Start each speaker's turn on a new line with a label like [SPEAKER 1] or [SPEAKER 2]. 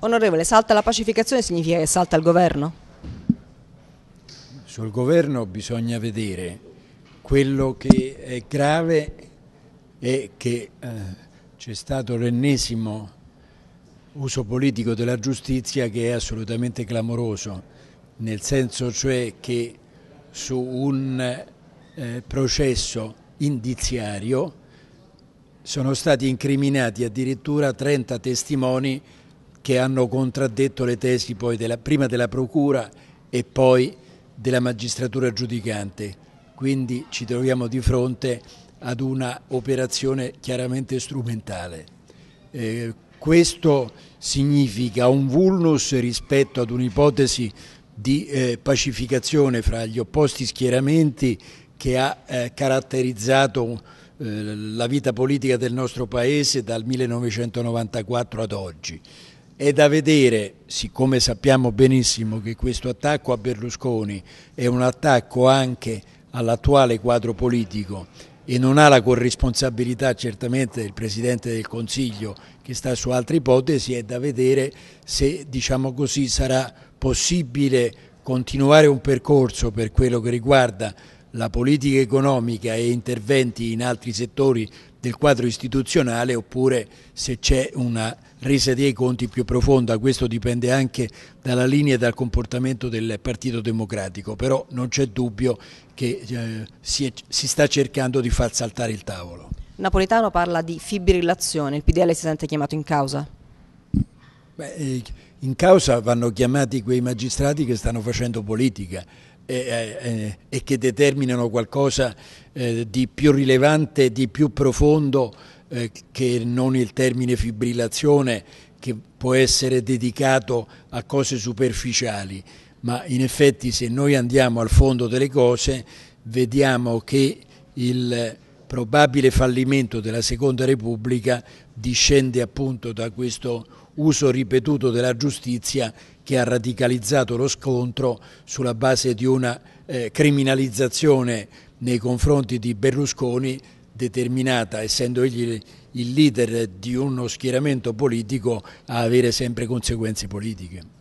[SPEAKER 1] Onorevole, salta la pacificazione significa che salta il governo?
[SPEAKER 2] Sul governo bisogna vedere quello che è grave è che eh, c'è stato l'ennesimo uso politico della giustizia che è assolutamente clamoroso, nel senso cioè che su un eh, processo indiziario sono stati incriminati addirittura 30 testimoni che hanno contraddetto le tesi della, prima della Procura e poi della magistratura giudicante. Quindi ci troviamo di fronte ad una operazione chiaramente strumentale. Eh, questo significa un vulnus rispetto ad un'ipotesi di eh, pacificazione fra gli opposti schieramenti che ha eh, caratterizzato eh, la vita politica del nostro Paese dal 1994 ad oggi. È da vedere, siccome sappiamo benissimo che questo attacco a Berlusconi è un attacco anche all'attuale quadro politico e non ha la corresponsabilità certamente del Presidente del Consiglio che sta su altre ipotesi, è da vedere se diciamo così, sarà possibile continuare un percorso per quello che riguarda la politica economica e interventi in altri settori del quadro istituzionale oppure se c'è una resa dei conti più profonda, questo dipende anche dalla linea e dal comportamento del Partito Democratico, però non c'è dubbio che eh, si, è, si sta cercando di far saltare il tavolo.
[SPEAKER 1] Napolitano parla di fibrillazione, il PDL si sente chiamato in causa?
[SPEAKER 2] Beh, eh, in causa vanno chiamati quei magistrati che stanno facendo politica e, e che determinano qualcosa eh, di più rilevante, di più profondo eh, che non il termine fibrillazione che può essere dedicato a cose superficiali, ma in effetti se noi andiamo al fondo delle cose vediamo che il probabile fallimento della Seconda Repubblica discende appunto da questo uso ripetuto della giustizia che ha radicalizzato lo scontro sulla base di una eh, criminalizzazione nei confronti di Berlusconi determinata, essendo egli il leader di uno schieramento politico, a avere sempre conseguenze politiche.